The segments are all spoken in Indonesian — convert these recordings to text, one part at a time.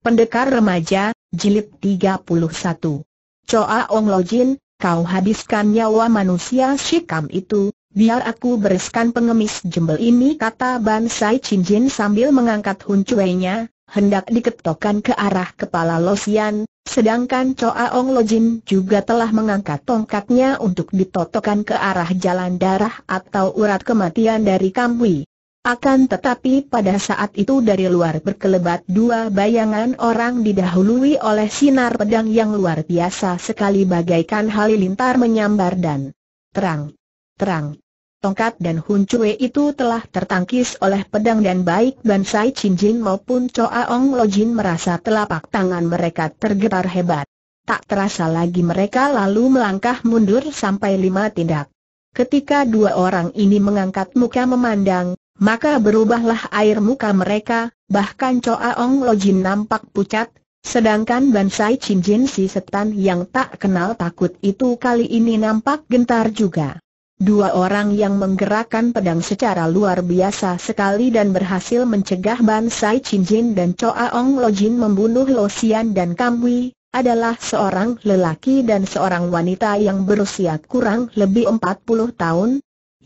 Pendekar Remaja, Jilid 31 Choa Ong Lojin, kau habiskan nyawa manusia sikam itu, biar aku bereskan pengemis jembel ini kata Ban Bansai Jin sambil mengangkat huncuainya, hendak diketokkan ke arah kepala Losian, sedangkan Choa Ong Lojin juga telah mengangkat tongkatnya untuk ditotokkan ke arah jalan darah atau urat kematian dari Kamwi. Akan tetapi pada saat itu dari luar berkelebat dua bayangan orang didahului oleh sinar pedang yang luar biasa sekali bagaikan halilintar menyambar dan terang, terang. Tongkat dan huncue itu telah tertangkis oleh pedang dan baik Sai Chin Jin maupun Choa Ong Lo Jin merasa telapak tangan mereka tergetar hebat. Tak terasa lagi mereka lalu melangkah mundur sampai lima tindak. Ketika dua orang ini mengangkat muka memandang, maka berubahlah air muka mereka, bahkan Choa Ong Lojin nampak pucat, sedangkan Bansai Jin si setan yang tak kenal takut itu kali ini nampak gentar juga. Dua orang yang menggerakkan pedang secara luar biasa sekali dan berhasil mencegah Bansai Jin dan Choa Ong Lojin membunuh Losian dan Wi, adalah seorang lelaki dan seorang wanita yang berusia kurang lebih 40 tahun,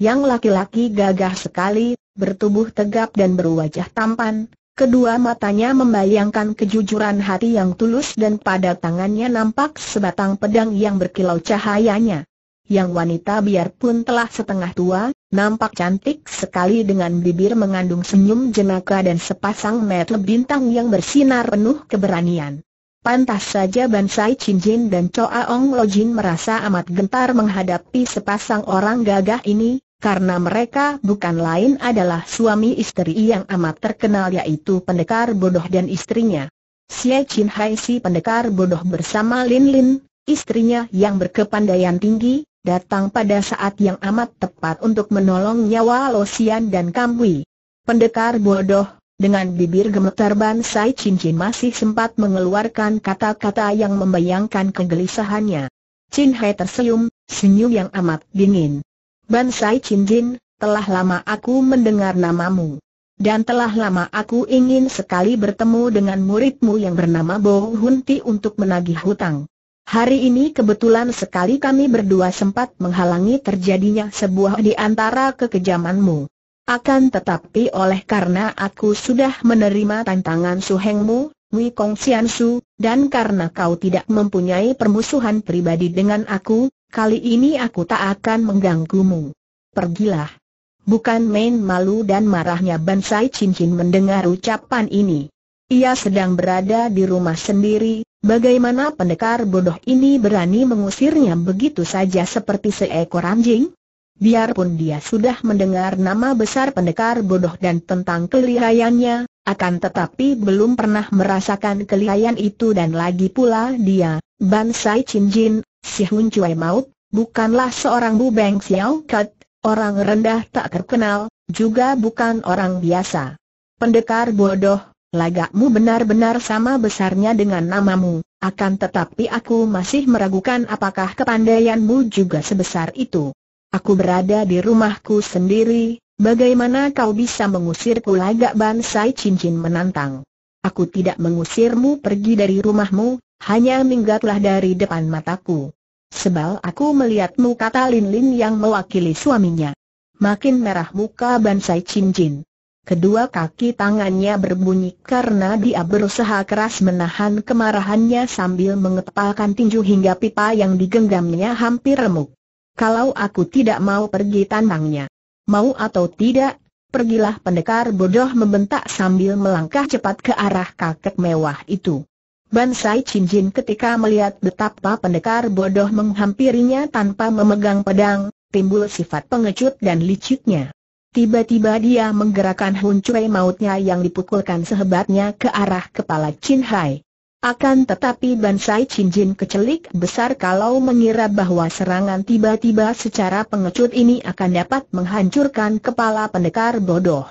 yang laki-laki gagah sekali, bertubuh tegap dan berwajah tampan, kedua matanya membayangkan kejujuran hati yang tulus dan pada tangannya nampak sebatang pedang yang berkilau cahayanya. Yang wanita biarpun telah setengah tua, nampak cantik sekali dengan bibir mengandung senyum jenaka dan sepasang mata bintang yang bersinar penuh keberanian. Pantas saja Bansai Jin dan Choa Ong Lojin merasa amat gentar menghadapi sepasang orang gagah ini, karena mereka bukan lain adalah suami istri yang amat terkenal yaitu pendekar bodoh dan istrinya. Xie Chin Hai si pendekar bodoh bersama Lin Lin, istrinya yang berkepandaian tinggi, datang pada saat yang amat tepat untuk menolong nyawa Losian dan Kamwi. Pendekar bodoh, dengan bibir gemetar Ban Chin Cincin masih sempat mengeluarkan kata-kata yang membayangkan kegelisahannya. Chin Hai tersenyum, senyum yang amat dingin. Bansai Jin, telah lama aku mendengar namamu. Dan telah lama aku ingin sekali bertemu dengan muridmu yang bernama Bo Ti untuk menagih hutang. Hari ini kebetulan sekali kami berdua sempat menghalangi terjadinya sebuah di antara kekejamanmu. Akan tetapi oleh karena aku sudah menerima tantangan suhengmu, Wei Kong Xian Su, dan karena kau tidak mempunyai permusuhan pribadi dengan aku, kali ini aku tak akan mengganggumu. Pergilah. Bukan main malu dan marahnya Bansai Cincin mendengar ucapan ini. Ia sedang berada di rumah sendiri, bagaimana pendekar bodoh ini berani mengusirnya begitu saja seperti seekor anjing? Biarpun dia sudah mendengar nama besar pendekar bodoh dan tentang kelihayannya, akan tetapi belum pernah merasakan kelihayan itu dan lagi pula dia, Bansai Cincin, Si Hun Cui Maut, bukanlah seorang Bu Beng Xiao Kat, orang rendah tak terkenal, juga bukan orang biasa. Pendekar bodoh, lagakmu benar-benar sama besarnya dengan namamu, akan tetapi aku masih meragukan apakah kepandaianmu juga sebesar itu. Aku berada di rumahku sendiri, bagaimana kau bisa mengusirku lagak bansai cincin menantang. Aku tidak mengusirmu pergi dari rumahmu, hanya minggatlah dari depan mataku. Sebal aku melihatmu kata Lin Lin yang mewakili suaminya. Makin merah muka Bansai Chin Jin. Kedua kaki tangannya berbunyi karena dia berusaha keras menahan kemarahannya sambil mengepalkan tinju hingga pipa yang digenggamnya hampir remuk. Kalau aku tidak mau pergi tantangnya. Mau atau tidak, pergilah pendekar bodoh membentak sambil melangkah cepat ke arah kakek mewah itu. Bansai Jin ketika melihat betapa pendekar bodoh menghampirinya tanpa memegang pedang, timbul sifat pengecut dan liciknya. Tiba-tiba dia menggerakkan huncui mautnya yang dipukulkan sehebatnya ke arah kepala Chin Hai. Akan tetapi Bansai Jin kecelik besar kalau mengira bahwa serangan tiba-tiba secara pengecut ini akan dapat menghancurkan kepala pendekar bodoh.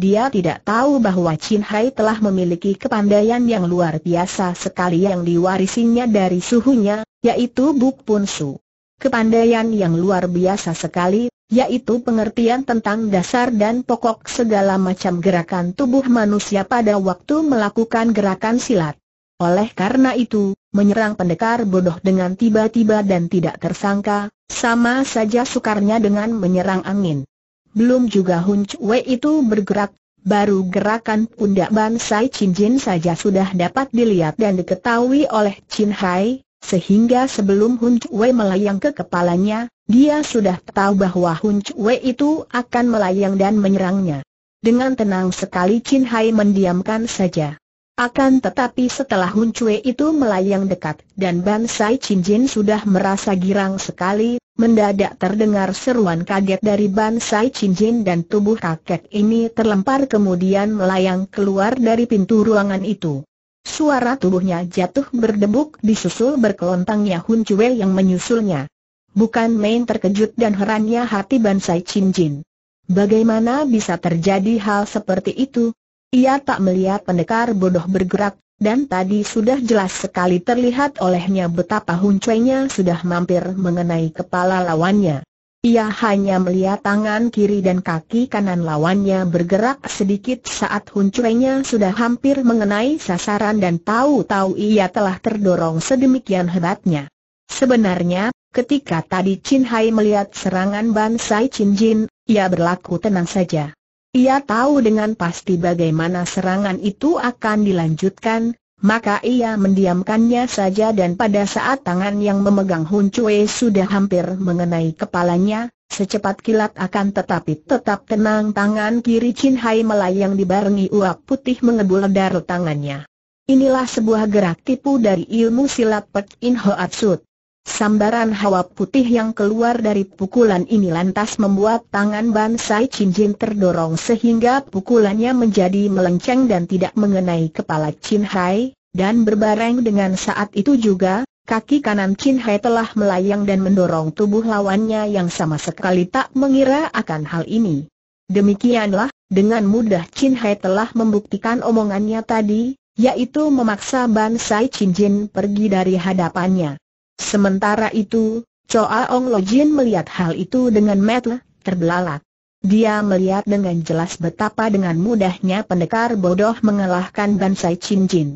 Dia tidak tahu bahwa Chin Hai telah memiliki kepandaian yang luar biasa sekali yang diwarisinya dari suhunya, yaitu Buk Pun Su. Kepandaian yang luar biasa sekali, yaitu pengertian tentang dasar dan pokok segala macam gerakan tubuh manusia pada waktu melakukan gerakan silat. Oleh karena itu, menyerang pendekar bodoh dengan tiba-tiba dan tidak tersangka, sama saja sukarnya dengan menyerang angin. Belum juga Hun Chue itu bergerak, baru gerakan pundak Bansai Chin Jin saja sudah dapat dilihat dan diketahui oleh Chin Hai, sehingga sebelum Hun Chue melayang ke kepalanya, dia sudah tahu bahwa Hun Chue itu akan melayang dan menyerangnya. Dengan tenang sekali Chin Hai mendiamkan saja. Akan tetapi setelah Hun Chue itu melayang dekat dan Ban Sai Chin Jin sudah merasa girang sekali, Mendadak terdengar seruan kaget dari Bansai Cincin dan tubuh kakek ini terlempar kemudian melayang keluar dari pintu ruangan itu. Suara tubuhnya jatuh berdebuk disusul berkelontangnya Hun Chue yang menyusulnya. Bukan main terkejut dan herannya hati Bansai Cincin. Bagaimana bisa terjadi hal seperti itu? Ia tak melihat pendekar bodoh bergerak, dan tadi sudah jelas sekali terlihat olehnya betapa huncuenya sudah mampir mengenai kepala lawannya. Ia hanya melihat tangan kiri dan kaki kanan lawannya bergerak sedikit saat huncuenya sudah hampir mengenai sasaran dan tahu-tahu ia telah terdorong sedemikian hebatnya. Sebenarnya, ketika tadi Chin Hai melihat serangan Ban Sai Chin Jin, ia berlaku tenang saja. Ia tahu dengan pasti bagaimana serangan itu akan dilanjutkan, maka ia mendiamkannya saja dan pada saat tangan yang memegang Hun Chue sudah hampir mengenai kepalanya, secepat kilat akan tetapi tetap tenang tangan kiri Chin Hai melayang dibarengi uap putih mengebul dari tangannya. Inilah sebuah gerak tipu dari ilmu silat Pek In Hoat Sut. Sambaran hawa putih yang keluar dari pukulan ini lantas membuat tangan Bansai Jin terdorong sehingga pukulannya menjadi melenceng dan tidak mengenai kepala Chin Hai, dan berbareng dengan saat itu juga, kaki kanan Chin Hai telah melayang dan mendorong tubuh lawannya yang sama sekali tak mengira akan hal ini. Demikianlah, dengan mudah Chin Hai telah membuktikan omongannya tadi, yaitu memaksa Ban Sai Chin Jin pergi dari hadapannya. Sementara itu, Choa Ong Jin melihat hal itu dengan metel, terbelalak. Dia melihat dengan jelas betapa dengan mudahnya pendekar bodoh mengalahkan Bansai Chin Jin.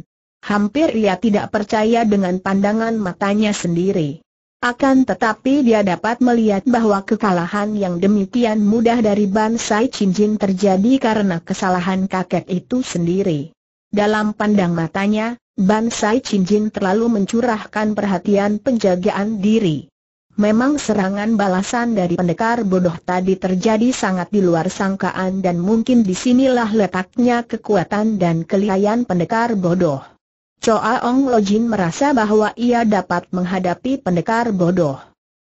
Hampir ia tidak percaya dengan pandangan matanya sendiri. Akan tetapi dia dapat melihat bahwa kekalahan yang demikian mudah dari Bansai Chin Jin terjadi karena kesalahan kakek itu sendiri. Dalam pandang matanya, Bansai Jin terlalu mencurahkan perhatian penjagaan diri. Memang serangan balasan dari pendekar bodoh tadi terjadi sangat di luar sangkaan dan mungkin disinilah letaknya kekuatan dan kelihayan pendekar bodoh. Choa Ong Lo Jin merasa bahwa ia dapat menghadapi pendekar bodoh.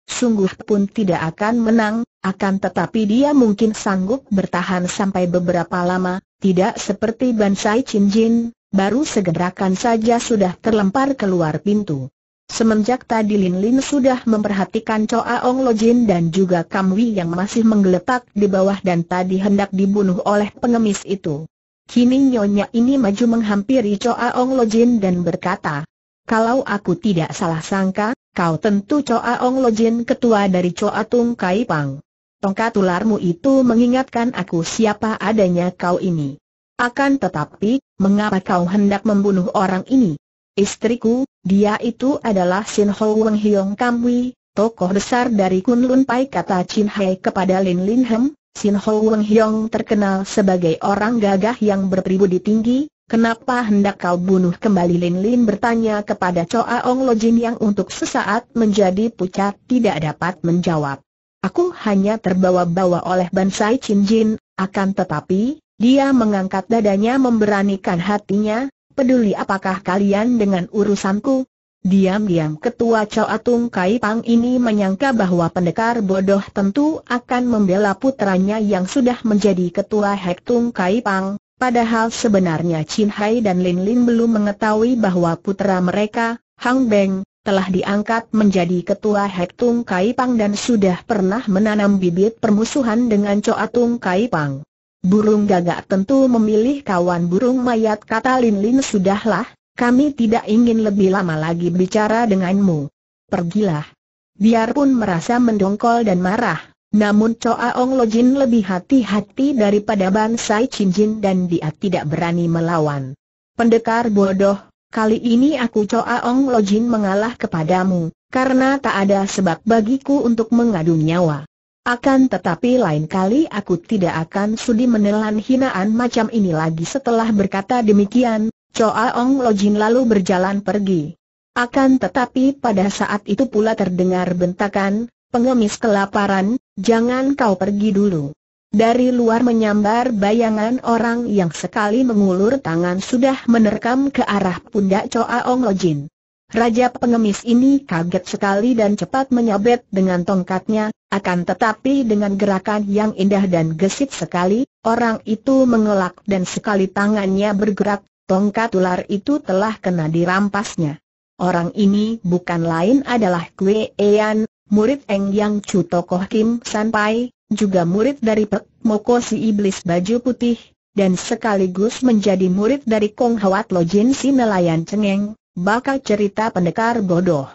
Sungguh pun tidak akan menang, akan tetapi dia mungkin sanggup bertahan sampai beberapa lama, tidak seperti Bansai Jin, baru segerakan saja sudah terlempar keluar pintu. Semenjak tadi Lin Lin sudah memperhatikan Choa Ong Lo Jin dan juga Kam Wi yang masih menggeletak di bawah dan tadi hendak dibunuh oleh pengemis itu. Kini nyonya ini maju menghampiri Choa Ong Lo Jin dan berkata, Kalau aku tidak salah sangka, kau tentu Choa Ong Lo Jin ketua dari Choa Tung Kai Pang. Tongkat ularmu itu mengingatkan aku siapa adanya kau ini. Akan tetapi, mengapa kau hendak membunuh orang ini? Istriku, dia itu adalah Sin Ho Wang Hiong Kamwi, tokoh besar dari Kunlun Pai kata Chin Hai kepada Lin Lin Hem, Sin Ho Wang Hiong terkenal sebagai orang gagah yang berpribadi tinggi, kenapa hendak kau bunuh kembali Lin Lin bertanya kepada Choa Ong Lo Jin yang untuk sesaat menjadi pucat tidak dapat menjawab. Aku hanya terbawa-bawa oleh Bansai Chin Jin, akan tetapi, dia mengangkat dadanya memberanikan hatinya, peduli apakah kalian dengan urusanku? Diam-diam ketua Chow Atung Kai Pang ini menyangka bahwa pendekar bodoh tentu akan membela putranya yang sudah menjadi ketua Tung Kai Pang, padahal sebenarnya Chin Hai dan Lin Lin belum mengetahui bahwa putra mereka, Hang Beng, telah diangkat menjadi ketua Tung Kai Pang dan sudah pernah menanam bibit permusuhan dengan Chow Atung Kai Pang. Burung gagak tentu memilih kawan burung mayat kata Lin Lin sudahlah, kami tidak ingin lebih lama lagi bicara denganmu. Pergilah. Biarpun merasa mendongkol dan marah, namun Choa Ong Lojin lebih hati-hati daripada Bansai Cinjin dan dia tidak berani melawan. Pendekar bodoh, kali ini aku Choa Ong Lojin mengalah kepadamu, karena tak ada sebab bagiku untuk mengadu nyawa. Akan tetapi lain kali aku tidak akan sudi menelan hinaan macam ini lagi setelah berkata demikian, Choa Ong Lojin lalu berjalan pergi. Akan tetapi pada saat itu pula terdengar bentakan, pengemis kelaparan, jangan kau pergi dulu. Dari luar menyambar bayangan orang yang sekali mengulur tangan sudah menerkam ke arah pundak Choa Ong Lojin. Raja pengemis ini kaget sekali dan cepat menyabet dengan tongkatnya, akan tetapi dengan gerakan yang indah dan gesit sekali, orang itu mengelak dan sekali tangannya bergerak, tongkat ular itu telah kena dirampasnya. Orang ini bukan lain adalah Kwe Ean, murid Eng Yang Chu tokoh Kim Sanpai, juga murid dari Pek Moko si iblis baju putih, dan sekaligus menjadi murid dari Kong Hwat Lo Jin si nelayan cengeng, bakal cerita pendekar bodoh.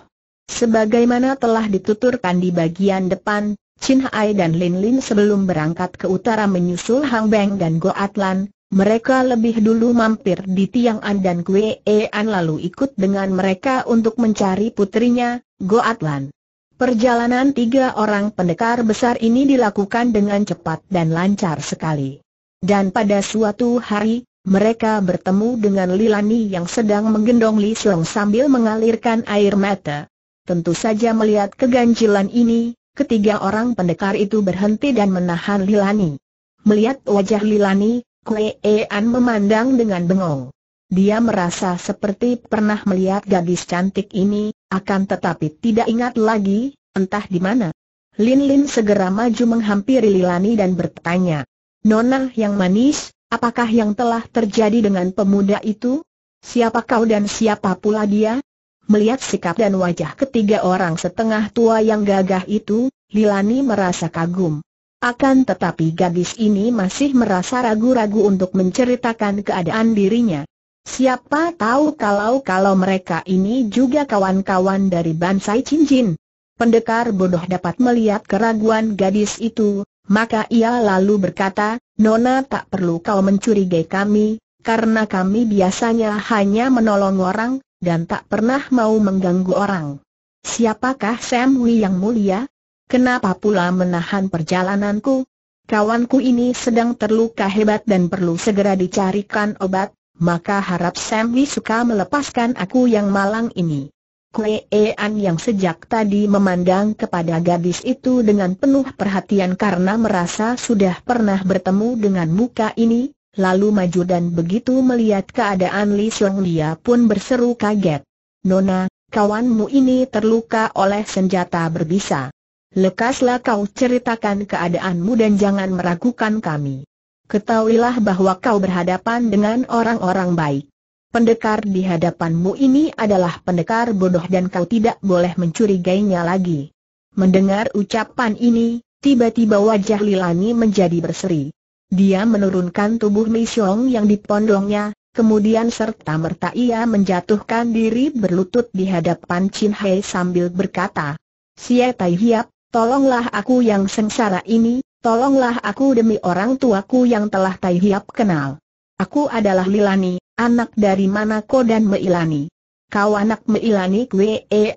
Sebagaimana telah dituturkan di bagian depan, Chin Hai dan Lin Lin sebelum berangkat ke utara menyusul Hang Beng dan Go Atlan, mereka lebih dulu mampir di Tiang An dan Kue e An lalu ikut dengan mereka untuk mencari putrinya, Go Atlan. Perjalanan tiga orang pendekar besar ini dilakukan dengan cepat dan lancar sekali. Dan pada suatu hari, mereka bertemu dengan Lilani yang sedang menggendong Li Xiong sambil mengalirkan air mata. Tentu saja melihat keganjilan ini, ketiga orang pendekar itu berhenti dan menahan Lilani. Melihat wajah Lilani, Kue An memandang dengan bengong. Dia merasa seperti pernah melihat gadis cantik ini, akan tetapi tidak ingat lagi, entah di mana. Lin Lin segera maju menghampiri Lilani dan bertanya, Nona yang manis, Apakah yang telah terjadi dengan pemuda itu? Siapa kau dan siapa pula dia? Melihat sikap dan wajah ketiga orang setengah tua yang gagah itu, Lilani merasa kagum. Akan tetapi gadis ini masih merasa ragu-ragu untuk menceritakan keadaan dirinya. Siapa tahu kalau-kalau mereka ini juga kawan-kawan dari Bansai Cincin. Pendekar bodoh dapat melihat keraguan gadis itu, maka ia lalu berkata, Nona tak perlu kau mencurigai kami, karena kami biasanya hanya menolong orang, dan tak pernah mau mengganggu orang. Siapakah Sam Hui yang mulia? Kenapa pula menahan perjalananku? Kawanku ini sedang terluka hebat dan perlu segera dicarikan obat, maka harap Sam Hui suka melepaskan aku yang malang ini. Ean yang sejak tadi memandang kepada gadis itu dengan penuh perhatian karena merasa sudah pernah bertemu dengan muka ini, lalu maju dan begitu melihat keadaan Li Xiong dia pun berseru kaget. Nona, kawanmu ini terluka oleh senjata berbisa. Lekaslah kau ceritakan keadaanmu dan jangan meragukan kami. Ketahuilah bahwa kau berhadapan dengan orang-orang baik pendekar di hadapanmu ini adalah pendekar bodoh dan kau tidak boleh mencurigainya lagi. Mendengar ucapan ini, tiba-tiba wajah Lilani menjadi berseri. Dia menurunkan tubuh Misyong yang dipondongnya, kemudian serta-merta ia menjatuhkan diri berlutut di hadapan Chin Hei sambil berkata, Sia Tai Hiap, tolonglah aku yang sengsara ini, tolonglah aku demi orang tuaku yang telah Tai Hiap kenal. Aku adalah Milani, anak dari Manako dan Meilani. Kau anak Meilani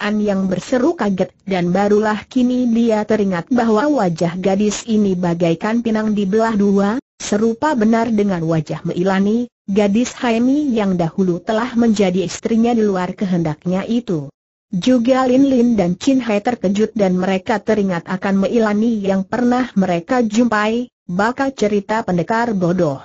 An yang berseru kaget dan barulah kini dia teringat bahwa wajah gadis ini bagaikan pinang di belah dua, serupa benar dengan wajah Meilani, gadis Haimi yang dahulu telah menjadi istrinya di luar kehendaknya itu. Juga Lin Lin dan Chin Hai terkejut dan mereka teringat akan Meilani yang pernah mereka jumpai, bakal cerita pendekar bodoh.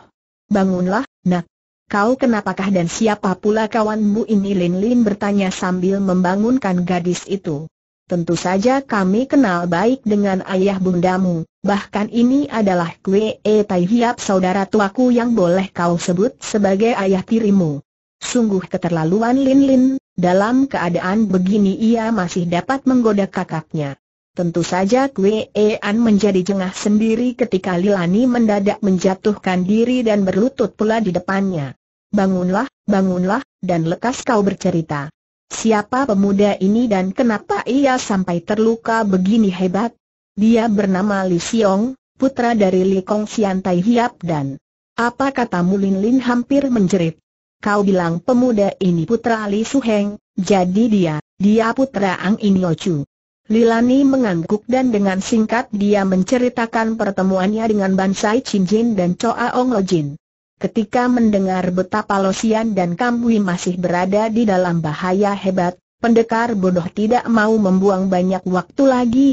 Bangunlah, nak. Kau kenapakah dan siapa pula kawanmu ini Lin Lin bertanya sambil membangunkan gadis itu. Tentu saja kami kenal baik dengan ayah bundamu, bahkan ini adalah Kwe E Tai Hiap saudara tuaku yang boleh kau sebut sebagai ayah tirimu. Sungguh keterlaluan Lin Lin, dalam keadaan begini ia masih dapat menggoda kakaknya. Tentu saja Kwe An menjadi jengah sendiri ketika Lilani mendadak menjatuhkan diri dan berlutut pula di depannya. Bangunlah, bangunlah, dan lekas kau bercerita. Siapa pemuda ini dan kenapa ia sampai terluka begini hebat? Dia bernama Li Xiong, putra dari Li Kong Xian Tai Hiap dan... Apa katamu Lin Lin hampir menjerit? Kau bilang pemuda ini putra Li Heng, jadi dia, dia putra Ang In Chu. Lilani mengangguk dan dengan singkat dia menceritakan pertemuannya dengan Bansai Chinjin dan Choa Ong Lojin. Ketika mendengar betapa Losian dan Kamui masih berada di dalam bahaya hebat, pendekar bodoh tidak mau membuang banyak waktu lagi.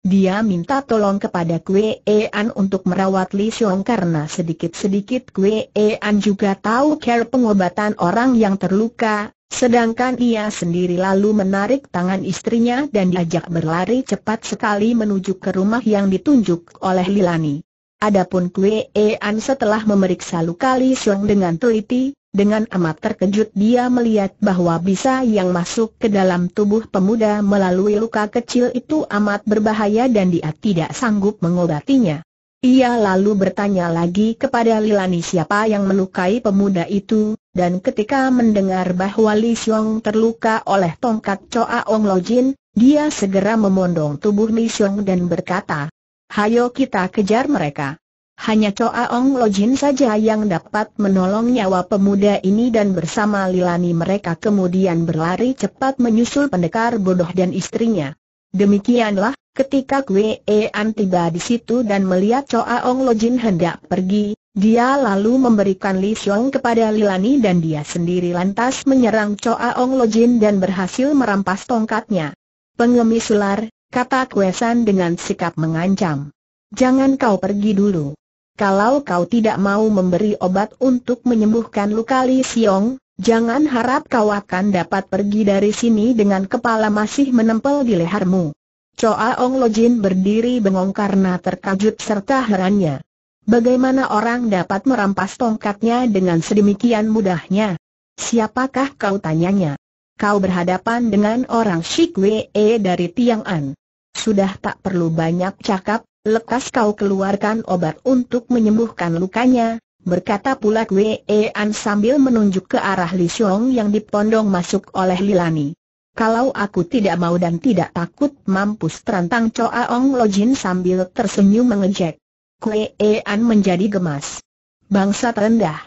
Dia minta tolong kepada Kue An untuk merawat Li Xiong karena sedikit-sedikit Kue An juga tahu care pengobatan orang yang terluka, sedangkan ia sendiri lalu menarik tangan istrinya dan diajak berlari cepat sekali menuju ke rumah yang ditunjuk oleh Lilani. Adapun Kue An setelah memeriksa luka Li Xiong dengan teliti, dengan amat terkejut dia melihat bahwa bisa yang masuk ke dalam tubuh pemuda melalui luka kecil itu amat berbahaya dan dia tidak sanggup mengobatinya. Ia lalu bertanya lagi kepada Lilani siapa yang melukai pemuda itu, dan ketika mendengar bahwa Li Xiong terluka oleh tongkat Choa Ong Lo Jin, dia segera memondong tubuh Li Xiong dan berkata, Hayo kita kejar mereka. Hanya Choa Ong Lojin saja yang dapat menolong nyawa pemuda ini dan bersama Lilani mereka kemudian berlari cepat menyusul pendekar bodoh dan istrinya. Demikianlah, ketika Kwe An tiba di situ dan melihat Choa Ong Lojin hendak pergi, dia lalu memberikan Li Xiong kepada Lilani dan dia sendiri lantas menyerang Choa Ong Lojin dan berhasil merampas tongkatnya. Pengemis ular, kata Kwe San dengan sikap mengancam. Jangan kau pergi dulu. Kalau kau tidak mau memberi obat untuk menyembuhkan luka Li Xiong, jangan harap kau akan dapat pergi dari sini dengan kepala masih menempel di lehermu. Choa Ong Jin berdiri bengong karena terkejut serta herannya. Bagaimana orang dapat merampas tongkatnya dengan sedemikian mudahnya? Siapakah kau tanyanya? Kau berhadapan dengan orang Shik Wee dari An. Sudah tak perlu banyak cakap, Lekas kau keluarkan obat untuk menyembuhkan lukanya, berkata pula Wei An sambil menunjuk ke arah Li Xiong yang dipondong masuk oleh Lilani. Kalau aku tidak mau dan tidak takut mampus terantang Choa Ong Lojin sambil tersenyum mengejek. Wei An menjadi gemas. Bangsa terendah.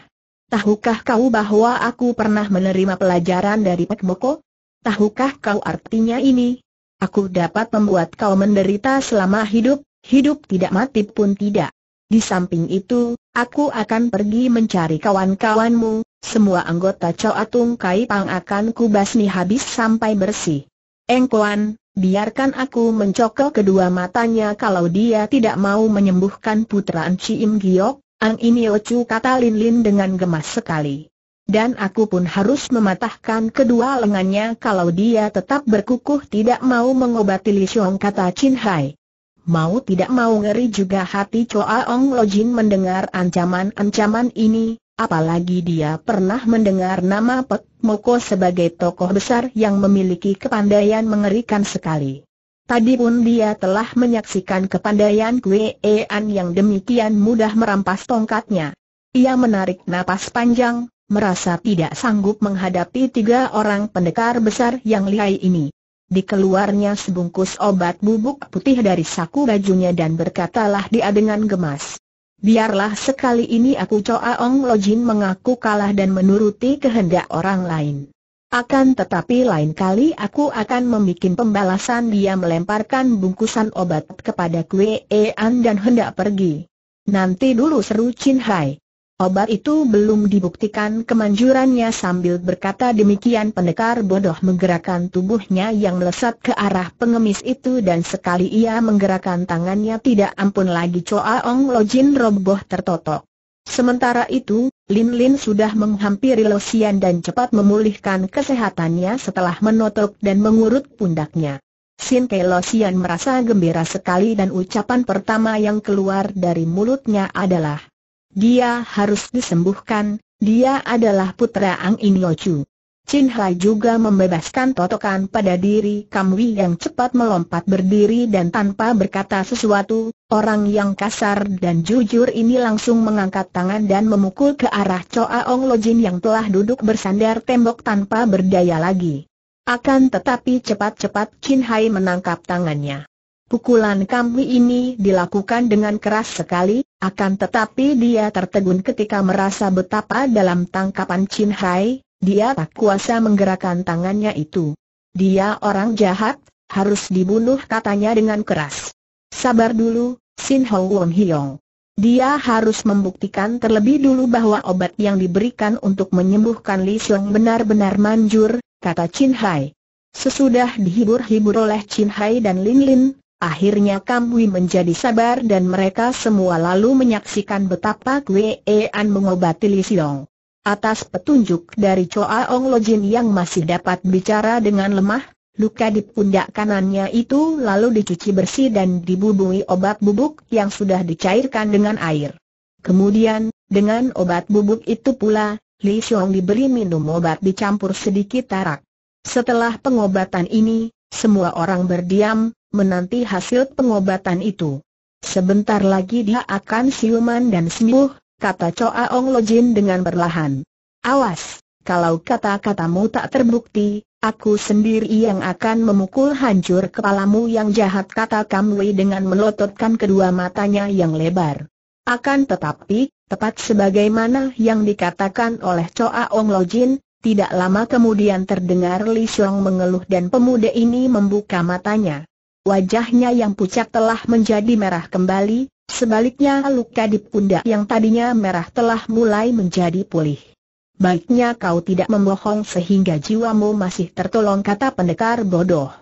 Tahukah kau bahwa aku pernah menerima pelajaran dari Pek Moko? Tahukah kau artinya ini? Aku dapat membuat kau menderita selama hidup, Hidup tidak mati pun tidak. Di samping itu, aku akan pergi mencari kawan-kawanmu, semua anggota Chow Atung Kai Pang akan kubasmi habis sampai bersih. Engkuan, biarkan aku mencokel kedua matanya kalau dia tidak mau menyembuhkan putra Anci Im Giok, Ang ini ocu kata Lin Lin dengan gemas sekali. Dan aku pun harus mematahkan kedua lengannya kalau dia tetap berkukuh tidak mau mengobati Li Xiong kata Chin Hai. Mau tidak mau ngeri juga hati Choa Ong Lojin mendengar ancaman-ancaman ini, apalagi dia pernah mendengar nama Pek Moko sebagai tokoh besar yang memiliki kepandaian mengerikan sekali. Tadi pun dia telah menyaksikan kepandaian E An yang demikian mudah merampas tongkatnya. Ia menarik napas panjang, merasa tidak sanggup menghadapi tiga orang pendekar besar yang lihai ini dikeluarnya sebungkus obat bubuk putih dari saku bajunya dan berkatalah dia dengan gemas. Biarlah sekali ini aku Choa Ong Lojin mengaku kalah dan menuruti kehendak orang lain. Akan tetapi lain kali aku akan membuat pembalasan dia melemparkan bungkusan obat kepada Kue An dan hendak pergi. Nanti dulu seru Chin Hai. Obat itu belum dibuktikan kemanjurannya sambil berkata demikian pendekar bodoh menggerakkan tubuhnya yang melesat ke arah pengemis itu dan sekali ia menggerakkan tangannya tidak ampun lagi Choa Ong Lojin roboh tertotok. Sementara itu, Lin Lin sudah menghampiri Losian dan cepat memulihkan kesehatannya setelah menotok dan mengurut pundaknya. Sin Kelosian merasa gembira sekali dan ucapan pertama yang keluar dari mulutnya adalah dia harus disembuhkan, dia adalah putra Ang In Lochu. Chin Hai juga membebaskan totokan pada diri Kamwi yang cepat melompat berdiri dan tanpa berkata sesuatu, orang yang kasar dan jujur ini langsung mengangkat tangan dan memukul ke arah Choa Ong Lojin yang telah duduk bersandar tembok tanpa berdaya lagi. Akan tetapi cepat-cepat Chin Hai menangkap tangannya. Pukulan Kamwi ini dilakukan dengan keras sekali, akan tetapi dia tertegun ketika merasa betapa dalam tangkapan Chin Hai, dia tak kuasa menggerakkan tangannya itu. Dia orang jahat, harus dibunuh katanya dengan keras. Sabar dulu, Sin Ho Wong Hiong. Dia harus membuktikan terlebih dulu bahwa obat yang diberikan untuk menyembuhkan Li Xiong benar-benar manjur, kata Chin Hai. Sesudah dihibur-hibur oleh Chin Hai dan Lin Lin, Akhirnya Kamui menjadi sabar dan mereka semua lalu menyaksikan betapa Kue An mengobati Li Siong. Atas petunjuk dari Choa Ong Lojin yang masih dapat bicara dengan lemah, luka di pundak kanannya itu lalu dicuci bersih dan dibubui obat bubuk yang sudah dicairkan dengan air. Kemudian, dengan obat bubuk itu pula, Li Xiong diberi minum obat dicampur sedikit tarak. Setelah pengobatan ini, semua orang berdiam, menanti hasil pengobatan itu. Sebentar lagi dia akan siuman dan sembuh, kata Choa Ong Lojin dengan perlahan. Awas, kalau kata-katamu tak terbukti, aku sendiri yang akan memukul hancur kepalamu yang jahat kata Kam Kamui dengan melototkan kedua matanya yang lebar. Akan tetapi, tepat sebagaimana yang dikatakan oleh Choa Ong Lojin, tidak lama kemudian terdengar Li Xiong mengeluh dan pemuda ini membuka matanya. Wajahnya yang pucat telah menjadi merah kembali, sebaliknya luka di pundak yang tadinya merah telah mulai menjadi pulih. Baiknya kau tidak membohong sehingga jiwamu masih tertolong kata pendekar bodoh.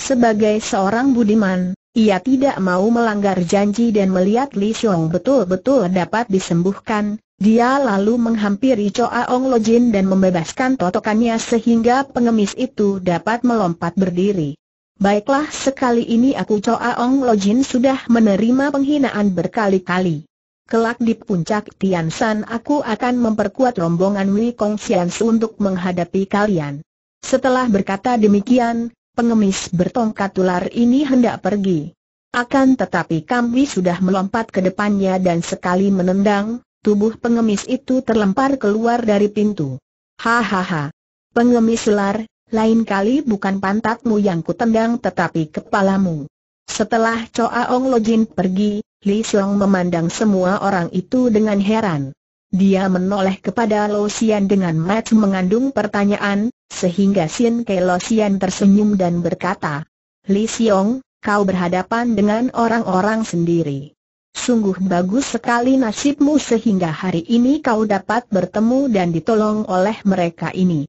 Sebagai seorang budiman, ia tidak mau melanggar janji dan melihat Li Xiong betul-betul dapat disembuhkan, dia lalu menghampiri Choa Ong Lo Jin dan membebaskan totokannya sehingga pengemis itu dapat melompat berdiri. Baiklah sekali ini aku Choa Ong Lojin sudah menerima penghinaan berkali-kali. Kelak di puncak Tian San aku akan memperkuat rombongan Wei Kong Xian untuk menghadapi kalian. Setelah berkata demikian, pengemis bertongkat ular ini hendak pergi. Akan tetapi Kamwi sudah melompat ke depannya dan sekali menendang, tubuh pengemis itu terlempar keluar dari pintu. Hahaha. Pengemis ular, lain kali bukan pantatmu yang kutendang tetapi kepalamu. Setelah Choa Ong Lojin pergi, Li Xiong memandang semua orang itu dengan heran. Dia menoleh kepada Lo Xian dengan mati-mat mengandung pertanyaan, sehingga Sin Ke Lo Xian tersenyum dan berkata, Li Xiong, kau berhadapan dengan orang-orang sendiri. Sungguh bagus sekali nasibmu sehingga hari ini kau dapat bertemu dan ditolong oleh mereka ini.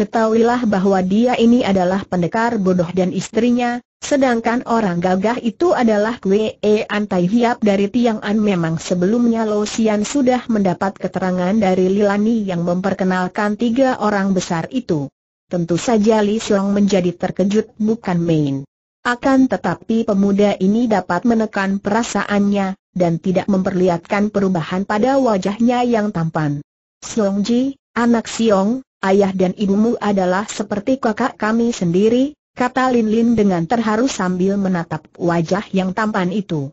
Ketahuilah bahwa dia ini adalah pendekar bodoh dan istrinya, sedangkan orang gagah itu adalah Kwee Antai Hiap dari An. Memang sebelumnya Lo Sian sudah mendapat keterangan dari Lilani yang memperkenalkan tiga orang besar itu. Tentu saja Li Xiong menjadi terkejut bukan main. Akan tetapi pemuda ini dapat menekan perasaannya, dan tidak memperlihatkan perubahan pada wajahnya yang tampan. Xiong Ji, anak Xiong, ayah dan ibumu adalah seperti kakak kami sendiri, kata Lin Lin dengan terharu sambil menatap wajah yang tampan itu.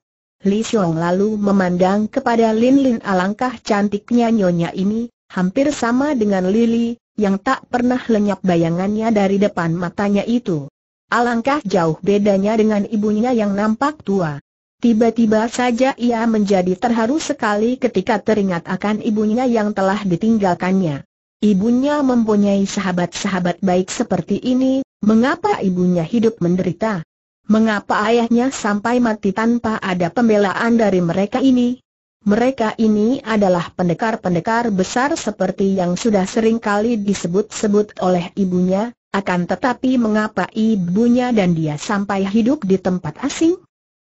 Li Xiong lalu memandang kepada Lin Lin alangkah cantiknya nyonya ini, hampir sama dengan Lily, yang tak pernah lenyap bayangannya dari depan matanya itu. Alangkah jauh bedanya dengan ibunya yang nampak tua. Tiba-tiba saja ia menjadi terharu sekali ketika teringat akan ibunya yang telah ditinggalkannya. Ibunya mempunyai sahabat-sahabat baik seperti ini, mengapa ibunya hidup menderita? Mengapa ayahnya sampai mati tanpa ada pembelaan dari mereka ini? Mereka ini adalah pendekar-pendekar besar seperti yang sudah sering kali disebut-sebut oleh ibunya, akan tetapi mengapa ibunya dan dia sampai hidup di tempat asing?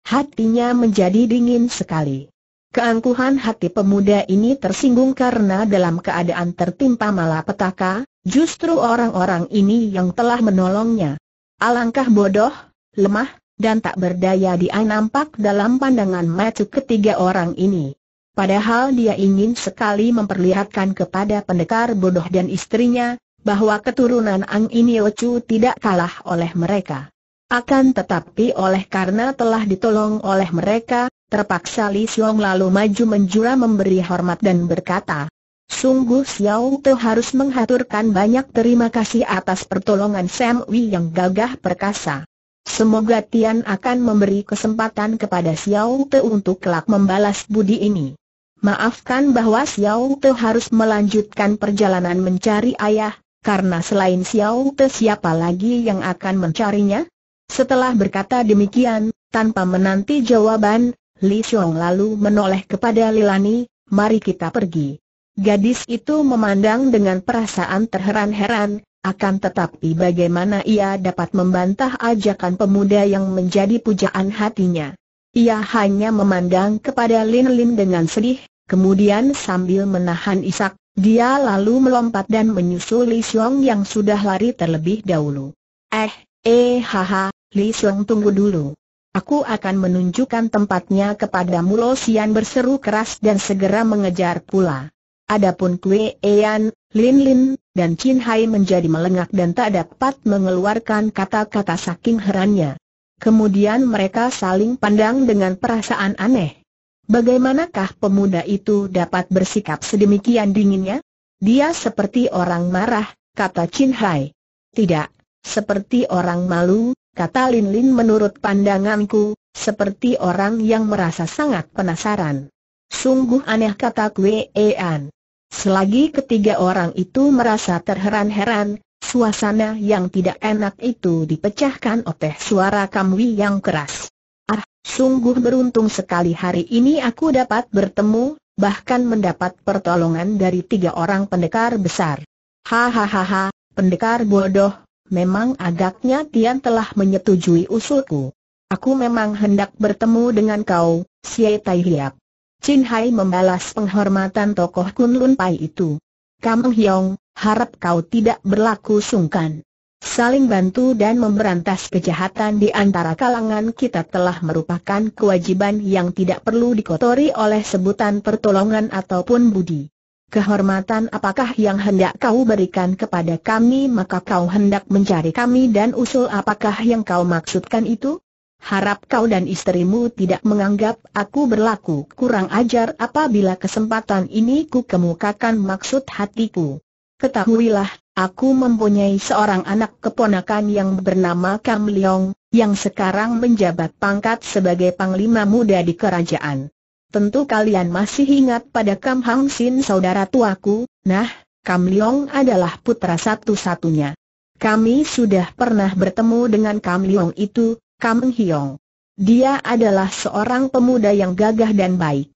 Hatinya menjadi dingin sekali. Keangkuhan hati pemuda ini tersinggung karena dalam keadaan tertimpa malapetaka, justru orang-orang ini yang telah menolongnya. Alangkah bodoh, lemah, dan tak berdaya dia nampak dalam pandangan mata ketiga orang ini. Padahal dia ingin sekali memperlihatkan kepada pendekar bodoh dan istrinya, bahwa keturunan Ang ini tidak kalah oleh mereka. Akan tetapi oleh karena telah ditolong oleh mereka, Terpaksa Li Xiong lalu maju menjura memberi hormat dan berkata, Sungguh Xiao Te harus menghaturkan banyak terima kasih atas pertolongan Sam Wei yang gagah perkasa. Semoga Tian akan memberi kesempatan kepada Xiao Te untuk kelak membalas budi ini. Maafkan bahwa Xiao Te harus melanjutkan perjalanan mencari ayah, karena selain Xiao Te siapa lagi yang akan mencarinya? Setelah berkata demikian, tanpa menanti jawaban, Li Chong lalu menoleh kepada Lilani, mari kita pergi. Gadis itu memandang dengan perasaan terheran-heran, akan tetapi bagaimana ia dapat membantah ajakan pemuda yang menjadi pujaan hatinya. Ia hanya memandang kepada Lin Lin dengan sedih, kemudian sambil menahan isak, dia lalu melompat dan menyusul Li Xiong yang sudah lari terlebih dahulu. Eh, eh haha, Li Xiong tunggu dulu. Aku akan menunjukkan tempatnya kepada Mulo Sian berseru keras dan segera mengejar pula. Adapun Kue Ean, Lin Lin, dan Chin Hai menjadi melengak dan tak dapat mengeluarkan kata-kata saking herannya. Kemudian mereka saling pandang dengan perasaan aneh. Bagaimanakah pemuda itu dapat bersikap sedemikian dinginnya? Dia seperti orang marah, kata Chin Hai. Tidak, seperti orang malu, kata Lin Lin menurut pandanganku, seperti orang yang merasa sangat penasaran. Sungguh aneh kata Kwe An. Selagi ketiga orang itu merasa terheran-heran, suasana yang tidak enak itu dipecahkan oleh suara Kamwi yang keras. Ah, sungguh beruntung sekali hari ini aku dapat bertemu, bahkan mendapat pertolongan dari tiga orang pendekar besar. Hahaha, pendekar bodoh, memang agaknya Tian telah menyetujui usulku. Aku memang hendak bertemu dengan kau, Xie Tai Hiap. Chin Hai membalas penghormatan tokoh Kun Lun Pai itu. Kam Hyong, harap kau tidak berlaku sungkan. Saling bantu dan memberantas kejahatan di antara kalangan kita telah merupakan kewajiban yang tidak perlu dikotori oleh sebutan pertolongan ataupun budi. Kehormatan apakah yang hendak kau berikan kepada kami maka kau hendak mencari kami dan usul apakah yang kau maksudkan itu? Harap kau dan istrimu tidak menganggap aku berlaku kurang ajar apabila kesempatan ini ku kemukakan maksud hatiku. Ketahuilah, aku mempunyai seorang anak keponakan yang bernama Kam Leong, yang sekarang menjabat pangkat sebagai panglima muda di kerajaan. Tentu kalian masih ingat pada Kam Hang Sin saudara tuaku, nah, Kam Leong adalah putra satu-satunya. Kami sudah pernah bertemu dengan Kam Leong itu, Kam Hyong. Dia adalah seorang pemuda yang gagah dan baik.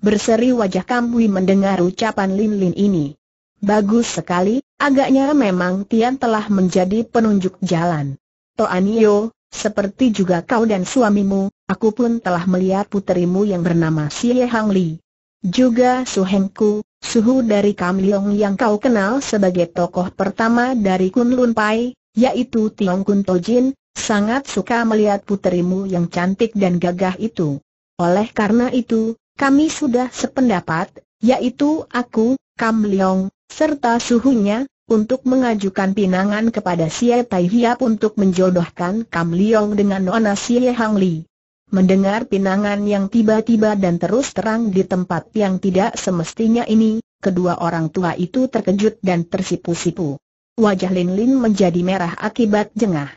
Berseri wajah Kam Wi mendengar ucapan Lin Lin ini. Bagus sekali, agaknya memang Tian telah menjadi penunjuk jalan. Toan Yeo, seperti juga kau dan suamimu, aku pun telah melihat puterimu yang bernama Xie Hang Li. Juga suhengku, suhu dari Kam Leong yang kau kenal sebagai tokoh pertama dari Lun Pai, yaitu Tiong Kun Tojin, sangat suka melihat puterimu yang cantik dan gagah itu. Oleh karena itu, kami sudah sependapat, yaitu aku, Kam Leong, serta suhunya, untuk mengajukan pinangan kepada Xie Tai Hiap untuk menjodohkan Kam Leong dengan Nona Xie Hang Li. Mendengar pinangan yang tiba-tiba dan terus terang di tempat yang tidak semestinya ini, kedua orang tua itu terkejut dan tersipu-sipu. Wajah Lin Lin menjadi merah akibat jengah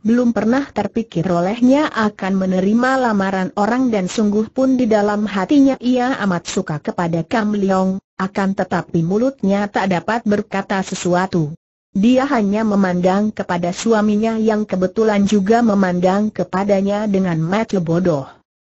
belum pernah terpikir olehnya akan menerima lamaran orang dan sungguh pun di dalam hatinya ia amat suka kepada Kam Leong, akan tetapi mulutnya tak dapat berkata sesuatu. Dia hanya memandang kepada suaminya yang kebetulan juga memandang kepadanya dengan mata bodoh.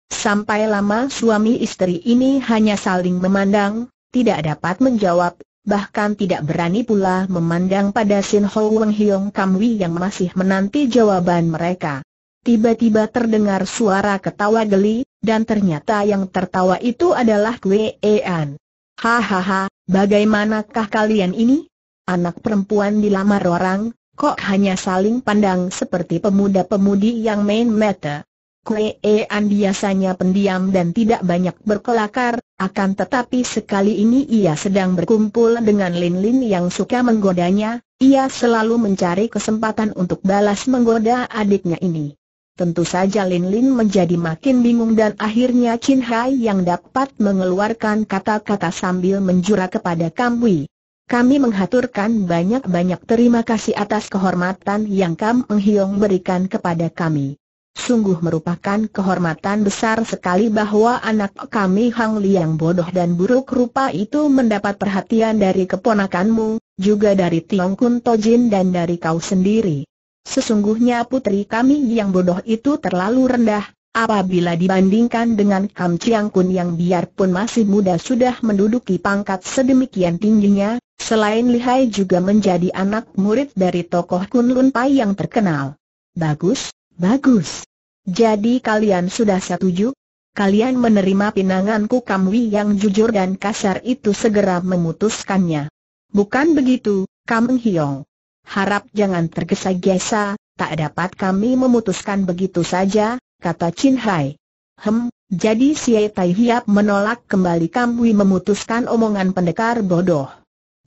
Sampai lama suami istri ini hanya saling memandang, tidak dapat menjawab bahkan tidak berani pula memandang pada Sin Ho Wang Hiong Kam yang masih menanti jawaban mereka. Tiba-tiba terdengar suara ketawa geli, dan ternyata yang tertawa itu adalah Kwe An. Hahaha, bagaimanakah kalian ini? Anak perempuan dilamar orang, kok hanya saling pandang seperti pemuda-pemudi yang main mata. Kuee biasanya pendiam dan tidak banyak berkelakar, akan tetapi sekali ini ia sedang berkumpul dengan Lin Lin yang suka menggodanya, ia selalu mencari kesempatan untuk balas menggoda adiknya ini. Tentu saja Lin Lin menjadi makin bingung dan akhirnya Chin Hai yang dapat mengeluarkan kata-kata sambil menjura kepada Kam Wei. Kami menghaturkan banyak-banyak terima kasih atas kehormatan yang Kam Eng Hiong berikan kepada kami sungguh merupakan kehormatan besar sekali bahwa anak kami Hang Liang bodoh dan buruk rupa itu mendapat perhatian dari keponakanmu, juga dari Tiong Kun Tojin dan dari kau sendiri. Sesungguhnya putri kami yang bodoh itu terlalu rendah, apabila dibandingkan dengan Kam Chiang Kun yang biarpun masih muda sudah menduduki pangkat sedemikian tingginya, selain lihai juga menjadi anak murid dari tokoh Kun Lun Pai yang terkenal. Bagus, bagus. Jadi kalian sudah setuju? Kalian menerima pinanganku Kamwi yang jujur dan kasar itu segera memutuskannya. Bukan begitu, Kam Hyong. Harap jangan tergesa-gesa, tak dapat kami memutuskan begitu saja, kata Chin Hai. Hem, jadi si Tai Hiap menolak kembali Kamwi memutuskan omongan pendekar bodoh.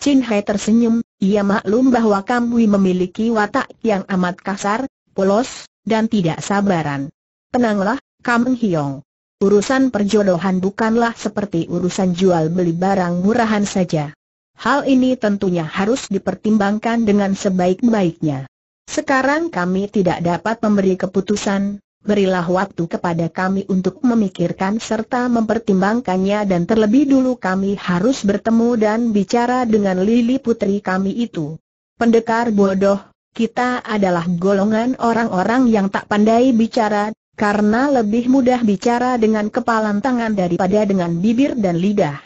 Chin Hai tersenyum, ia maklum bahwa Kamwi memiliki watak yang amat kasar, polos, dan tidak sabaran. Tenanglah, Kam Hyong. Urusan perjodohan bukanlah seperti urusan jual beli barang murahan saja. Hal ini tentunya harus dipertimbangkan dengan sebaik-baiknya. Sekarang kami tidak dapat memberi keputusan, berilah waktu kepada kami untuk memikirkan serta mempertimbangkannya dan terlebih dulu kami harus bertemu dan bicara dengan Lili putri kami itu. Pendekar bodoh, kita adalah golongan orang-orang yang tak pandai bicara, karena lebih mudah bicara dengan kepalan tangan daripada dengan bibir dan lidah.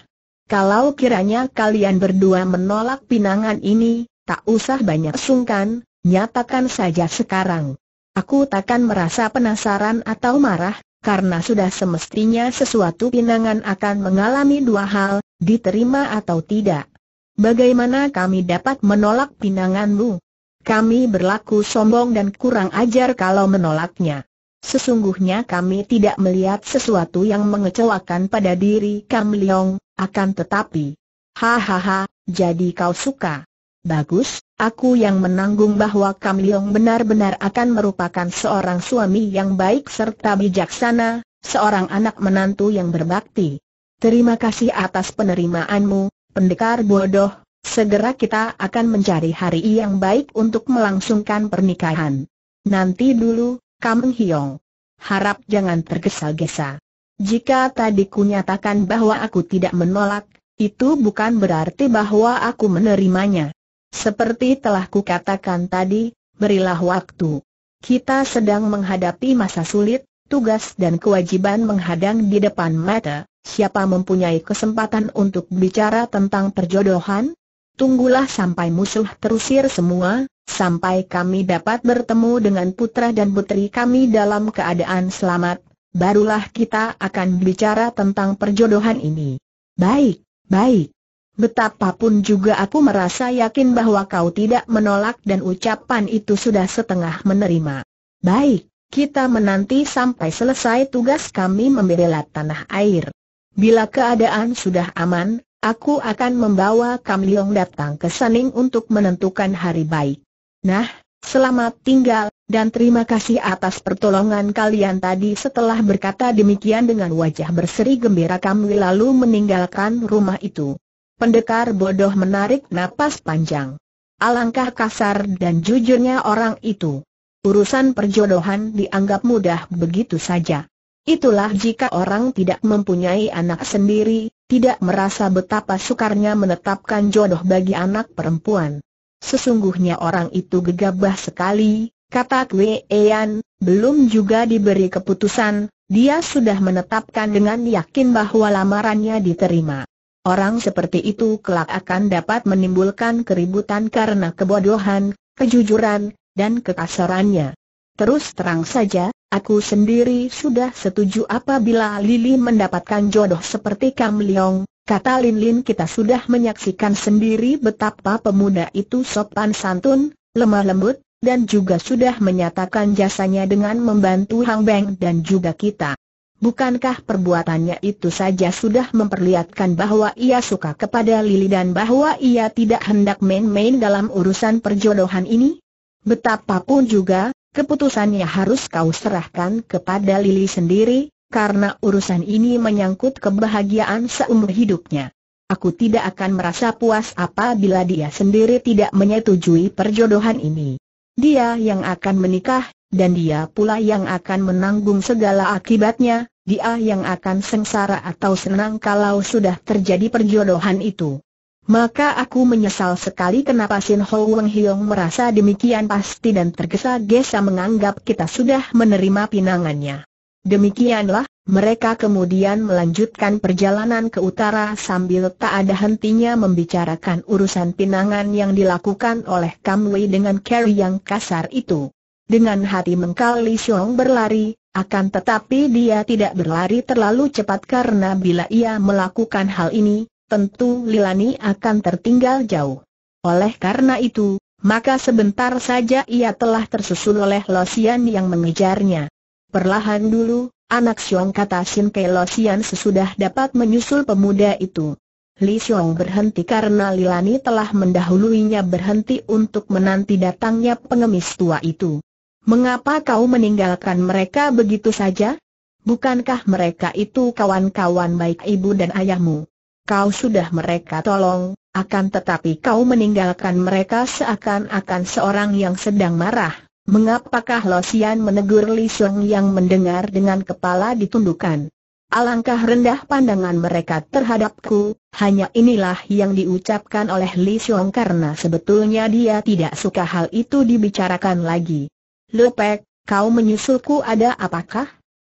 Kalau kiranya kalian berdua menolak pinangan ini, tak usah banyak sungkan, nyatakan saja sekarang. Aku takkan merasa penasaran atau marah, karena sudah semestinya sesuatu pinangan akan mengalami dua hal, diterima atau tidak. Bagaimana kami dapat menolak pinanganmu? kami berlaku sombong dan kurang ajar kalau menolaknya. Sesungguhnya kami tidak melihat sesuatu yang mengecewakan pada diri Kam Leong, akan tetapi. Hahaha, jadi kau suka. Bagus, aku yang menanggung bahwa Kam Leong benar-benar akan merupakan seorang suami yang baik serta bijaksana, seorang anak menantu yang berbakti. Terima kasih atas penerimaanmu, pendekar bodoh, Segera kita akan mencari hari yang baik untuk melangsungkan pernikahan. Nanti dulu, Kam Hyong. Harap jangan tergesa-gesa. Jika tadi ku nyatakan bahwa aku tidak menolak, itu bukan berarti bahwa aku menerimanya. Seperti telah ku katakan tadi, berilah waktu. Kita sedang menghadapi masa sulit, tugas dan kewajiban menghadang di depan mata. Siapa mempunyai kesempatan untuk bicara tentang perjodohan? Tunggulah sampai musuh terusir semua, sampai kami dapat bertemu dengan putra dan putri kami dalam keadaan selamat, barulah kita akan bicara tentang perjodohan ini. Baik, baik. Betapapun juga aku merasa yakin bahwa kau tidak menolak dan ucapan itu sudah setengah menerima. Baik, kita menanti sampai selesai tugas kami membela tanah air. Bila keadaan sudah aman, Aku akan membawa Kam Kamliong datang ke Saning untuk menentukan hari baik. Nah, selamat tinggal, dan terima kasih atas pertolongan kalian tadi setelah berkata demikian dengan wajah berseri gembira Kam Kamli lalu meninggalkan rumah itu. Pendekar bodoh menarik napas panjang. Alangkah kasar dan jujurnya orang itu. Urusan perjodohan dianggap mudah begitu saja. Itulah jika orang tidak mempunyai anak sendiri, tidak merasa betapa sukarnya menetapkan jodoh bagi anak perempuan. Sesungguhnya orang itu gegabah sekali, kata Kwe Ean, belum juga diberi keputusan, dia sudah menetapkan dengan yakin bahwa lamarannya diterima. Orang seperti itu kelak akan dapat menimbulkan keributan karena kebodohan, kejujuran, dan kekasarannya. Terus terang saja, aku sendiri sudah setuju apabila Lili mendapatkan jodoh seperti Kam Leong, kata Lin Lin kita sudah menyaksikan sendiri betapa pemuda itu sopan santun, lemah lembut, dan juga sudah menyatakan jasanya dengan membantu Hang Beng dan juga kita. Bukankah perbuatannya itu saja sudah memperlihatkan bahwa ia suka kepada Lili dan bahwa ia tidak hendak main-main dalam urusan perjodohan ini? Betapapun juga, keputusannya harus kau serahkan kepada Lili sendiri, karena urusan ini menyangkut kebahagiaan seumur hidupnya. Aku tidak akan merasa puas apabila dia sendiri tidak menyetujui perjodohan ini. Dia yang akan menikah, dan dia pula yang akan menanggung segala akibatnya, dia yang akan sengsara atau senang kalau sudah terjadi perjodohan itu. Maka aku menyesal sekali kenapa Sin Ho Wang Hiong merasa demikian pasti dan tergesa-gesa menganggap kita sudah menerima pinangannya. Demikianlah, mereka kemudian melanjutkan perjalanan ke utara sambil tak ada hentinya membicarakan urusan pinangan yang dilakukan oleh Kam Wei dengan Carrie yang kasar itu. Dengan hati mengkal Li Xiong berlari, akan tetapi dia tidak berlari terlalu cepat karena bila ia melakukan hal ini, tentu Lilani akan tertinggal jauh. Oleh karena itu, maka sebentar saja ia telah tersusul oleh Losian yang mengejarnya. Perlahan dulu, anak Xiong kata Shin Kei Losian sesudah dapat menyusul pemuda itu. Li Xiong berhenti karena Lilani telah mendahuluinya berhenti untuk menanti datangnya pengemis tua itu. Mengapa kau meninggalkan mereka begitu saja? Bukankah mereka itu kawan-kawan baik ibu dan ayahmu? kau sudah mereka tolong, akan tetapi kau meninggalkan mereka seakan-akan seorang yang sedang marah. Mengapakah Lo Sian menegur Li Song yang mendengar dengan kepala ditundukkan? Alangkah rendah pandangan mereka terhadapku, hanya inilah yang diucapkan oleh Li Xiong karena sebetulnya dia tidak suka hal itu dibicarakan lagi. Lepek, kau menyusulku ada apakah?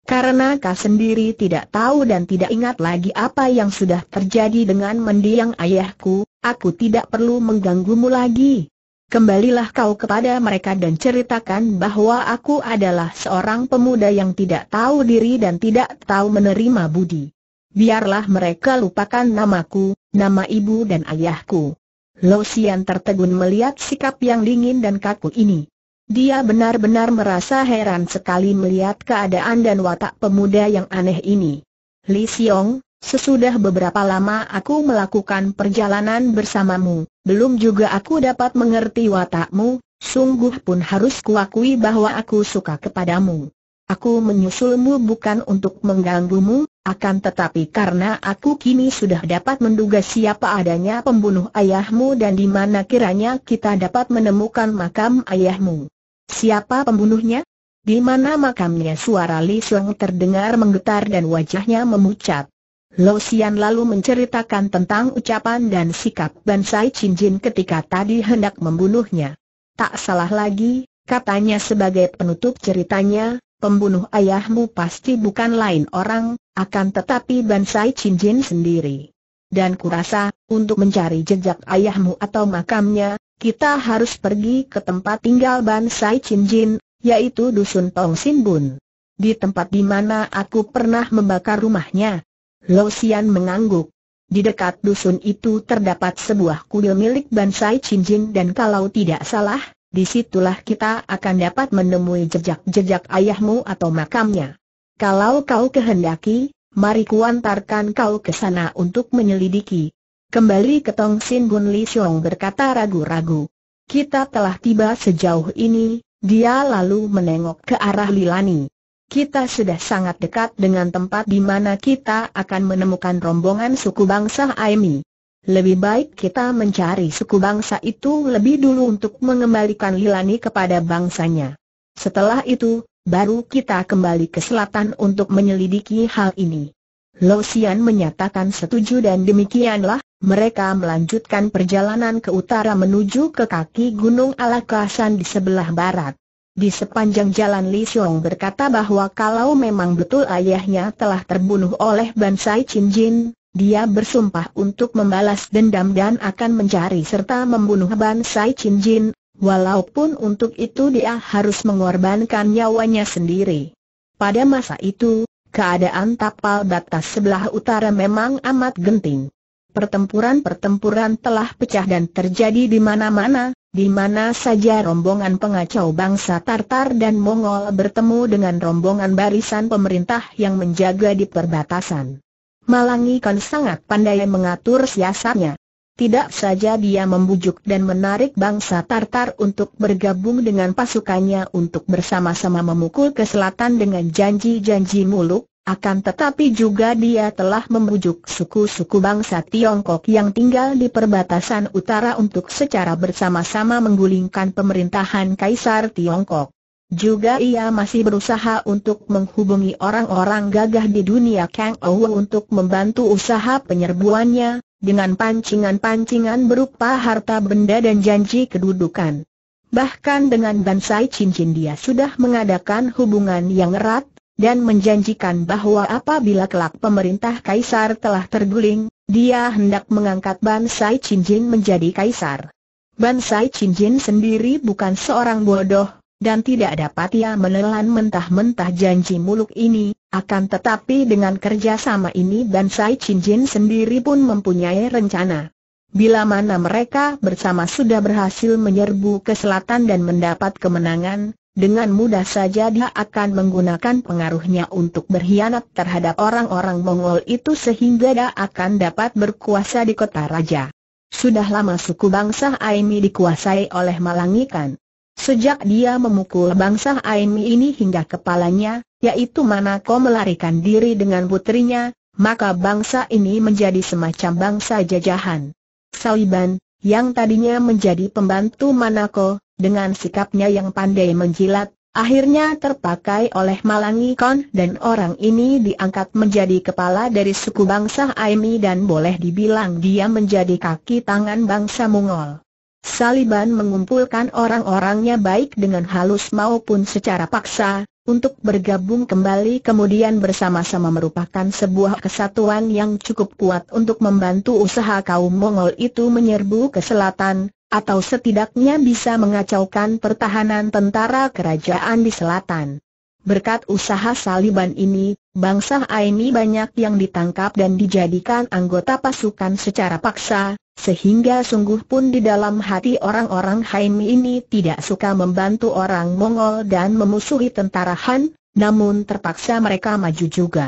Karena kau sendiri tidak tahu dan tidak ingat lagi apa yang sudah terjadi dengan mendiang ayahku, aku tidak perlu mengganggumu lagi. Kembalilah kau kepada mereka dan ceritakan bahwa aku adalah seorang pemuda yang tidak tahu diri dan tidak tahu menerima budi. Biarlah mereka lupakan namaku, nama ibu dan ayahku. Lo Sian tertegun melihat sikap yang dingin dan kaku ini. Dia benar-benar merasa heran sekali melihat keadaan dan watak pemuda yang aneh ini. Li Xiong, sesudah beberapa lama aku melakukan perjalanan bersamamu, belum juga aku dapat mengerti watakmu, sungguh pun harus kuakui bahwa aku suka kepadamu. Aku menyusulmu bukan untuk mengganggumu, akan tetapi karena aku kini sudah dapat menduga siapa adanya pembunuh ayahmu dan di mana kiranya kita dapat menemukan makam ayahmu. Siapa pembunuhnya? Di mana makamnya suara Li Xiong terdengar menggetar dan wajahnya memucat. Lo Xian lalu menceritakan tentang ucapan dan sikap Ban Sai Chin Jin ketika tadi hendak membunuhnya. Tak salah lagi, katanya sebagai penutup ceritanya, pembunuh ayahmu pasti bukan lain orang, akan tetapi Ban Sai Chin Jin sendiri. Dan kurasa, untuk mencari jejak ayahmu atau makamnya, kita harus pergi ke tempat tinggal Bansai Chinjin, yaitu Dusun Tong Sinbun. Di tempat di mana aku pernah membakar rumahnya. Lo Sian mengangguk. Di dekat dusun itu terdapat sebuah kuil milik Bansai Chinjin dan kalau tidak salah, disitulah kita akan dapat menemui jejak-jejak ayahmu atau makamnya. Kalau kau kehendaki, mari kuantarkan kau ke sana untuk menyelidiki. Kembali ke Tong Sin Bun Li Xiong berkata ragu-ragu. Kita telah tiba sejauh ini, dia lalu menengok ke arah Lilani. Kita sudah sangat dekat dengan tempat di mana kita akan menemukan rombongan suku bangsa Aimi. Lebih baik kita mencari suku bangsa itu lebih dulu untuk mengembalikan Lilani kepada bangsanya. Setelah itu, baru kita kembali ke selatan untuk menyelidiki hal ini. Xian menyatakan setuju dan demikianlah, mereka melanjutkan perjalanan ke utara menuju ke kaki Gunung Alakasan di sebelah barat. Di sepanjang jalan Li Xiong berkata bahwa kalau memang betul ayahnya telah terbunuh oleh Bansai Chin Jin, dia bersumpah untuk membalas dendam dan akan mencari serta membunuh Bansai Chin Jin, walaupun untuk itu dia harus mengorbankan nyawanya sendiri. Pada masa itu, keadaan tapal batas sebelah utara memang amat genting pertempuran-pertempuran telah pecah dan terjadi di mana-mana, di mana saja rombongan pengacau bangsa Tartar dan Mongol bertemu dengan rombongan barisan pemerintah yang menjaga di perbatasan. Malangi kan sangat pandai mengatur siasatnya. Tidak saja dia membujuk dan menarik bangsa Tartar untuk bergabung dengan pasukannya untuk bersama-sama memukul ke selatan dengan janji-janji muluk, akan tetapi juga dia telah membujuk suku-suku bangsa Tiongkok yang tinggal di perbatasan utara untuk secara bersama-sama menggulingkan pemerintahan Kaisar Tiongkok. Juga ia masih berusaha untuk menghubungi orang-orang gagah di dunia Kang Ouw untuk membantu usaha penyerbuannya, dengan pancingan-pancingan berupa harta benda dan janji kedudukan. Bahkan dengan Bansai Cincin dia sudah mengadakan hubungan yang erat dan menjanjikan bahwa apabila kelak pemerintah kaisar telah terguling, dia hendak mengangkat Bansai Chinjin menjadi kaisar. Bansai Chinjin sendiri bukan seorang bodoh, dan tidak dapat ia menelan mentah-mentah janji muluk ini, akan tetapi dengan kerjasama ini Bansai Chinjin sendiri pun mempunyai rencana. Bila mana mereka bersama sudah berhasil menyerbu ke selatan dan mendapat kemenangan, dengan mudah saja dia akan menggunakan pengaruhnya untuk berkhianat terhadap orang-orang Mongol itu sehingga dia akan dapat berkuasa di kota raja. Sudah lama suku bangsa Aimi dikuasai oleh Malangikan. Sejak dia memukul bangsa Aimi ini hingga kepalanya, yaitu Manako melarikan diri dengan putrinya, maka bangsa ini menjadi semacam bangsa jajahan. Saliban, yang tadinya menjadi pembantu Manako, dengan sikapnya yang pandai menjilat, akhirnya terpakai oleh Malangi Kon dan orang ini diangkat menjadi kepala dari suku bangsa Aimi dan boleh dibilang dia menjadi kaki tangan bangsa Mongol. Saliban mengumpulkan orang-orangnya baik dengan halus maupun secara paksa, untuk bergabung kembali kemudian bersama-sama merupakan sebuah kesatuan yang cukup kuat untuk membantu usaha kaum Mongol itu menyerbu ke selatan, atau setidaknya bisa mengacaukan pertahanan tentara kerajaan di selatan. Berkat usaha Saliban ini, bangsa Aini banyak yang ditangkap dan dijadikan anggota pasukan secara paksa, sehingga sungguh pun di dalam hati orang-orang Haimi ini tidak suka membantu orang Mongol dan memusuhi tentara Han, namun terpaksa mereka maju juga.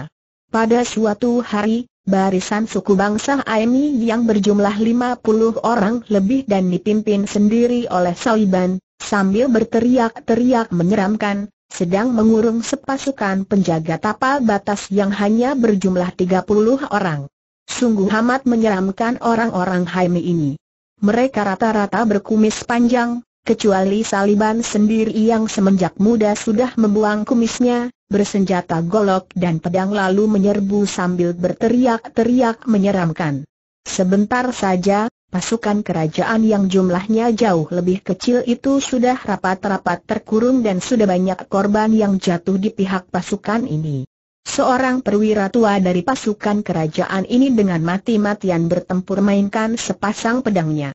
Pada suatu hari, barisan suku bangsa Aimi yang berjumlah 50 orang lebih dan dipimpin sendiri oleh Saliban, sambil berteriak-teriak menyeramkan, sedang mengurung sepasukan penjaga tapal batas yang hanya berjumlah 30 orang. Sungguh amat menyeramkan orang-orang Haimi ini. Mereka rata-rata berkumis panjang, kecuali Saliban sendiri yang semenjak muda sudah membuang kumisnya, bersenjata golok dan pedang lalu menyerbu sambil berteriak-teriak menyeramkan. Sebentar saja, pasukan kerajaan yang jumlahnya jauh lebih kecil itu sudah rapat-rapat terkurung dan sudah banyak korban yang jatuh di pihak pasukan ini. Seorang perwira tua dari pasukan kerajaan ini dengan mati-matian bertempur mainkan sepasang pedangnya.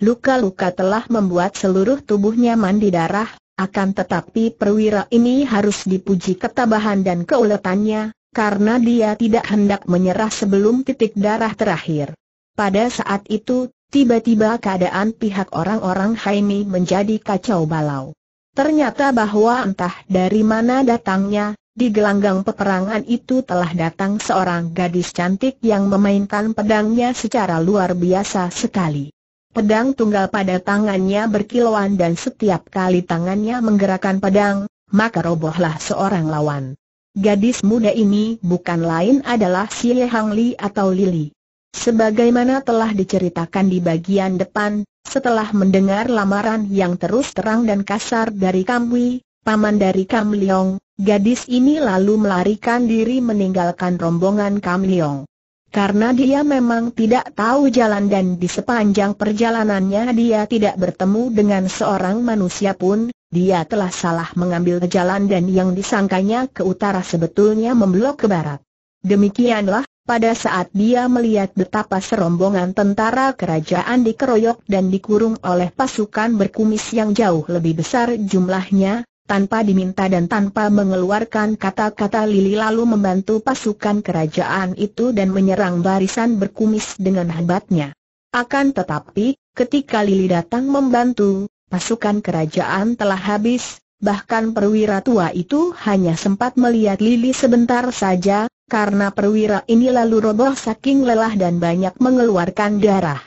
Luka-luka telah membuat seluruh tubuhnya mandi darah, akan tetapi perwira ini harus dipuji ketabahan dan keuletannya, karena dia tidak hendak menyerah sebelum titik darah terakhir. Pada saat itu, tiba-tiba keadaan pihak orang-orang Haimi menjadi kacau balau. Ternyata bahwa entah dari mana datangnya, di gelanggang peperangan itu telah datang seorang gadis cantik yang memainkan pedangnya secara luar biasa sekali. Pedang tunggal pada tangannya berkilauan dan setiap kali tangannya menggerakkan pedang, maka robohlah seorang lawan. Gadis muda ini bukan lain adalah Xie Hang Li atau Lili. Sebagaimana telah diceritakan di bagian depan, setelah mendengar lamaran yang terus terang dan kasar dari Kamwi, paman dari Kam Leong, gadis ini lalu melarikan diri meninggalkan rombongan Kam Leong. Karena dia memang tidak tahu jalan dan di sepanjang perjalanannya dia tidak bertemu dengan seorang manusia pun, dia telah salah mengambil jalan dan yang disangkanya ke utara sebetulnya memblok ke barat. Demikianlah, pada saat dia melihat betapa serombongan tentara kerajaan dikeroyok dan dikurung oleh pasukan berkumis yang jauh lebih besar jumlahnya, tanpa diminta dan tanpa mengeluarkan kata-kata Lili lalu membantu pasukan kerajaan itu dan menyerang barisan berkumis dengan hebatnya. Akan tetapi, ketika Lili datang membantu, pasukan kerajaan telah habis, bahkan perwira tua itu hanya sempat melihat Lili sebentar saja, karena perwira ini lalu roboh saking lelah dan banyak mengeluarkan darah.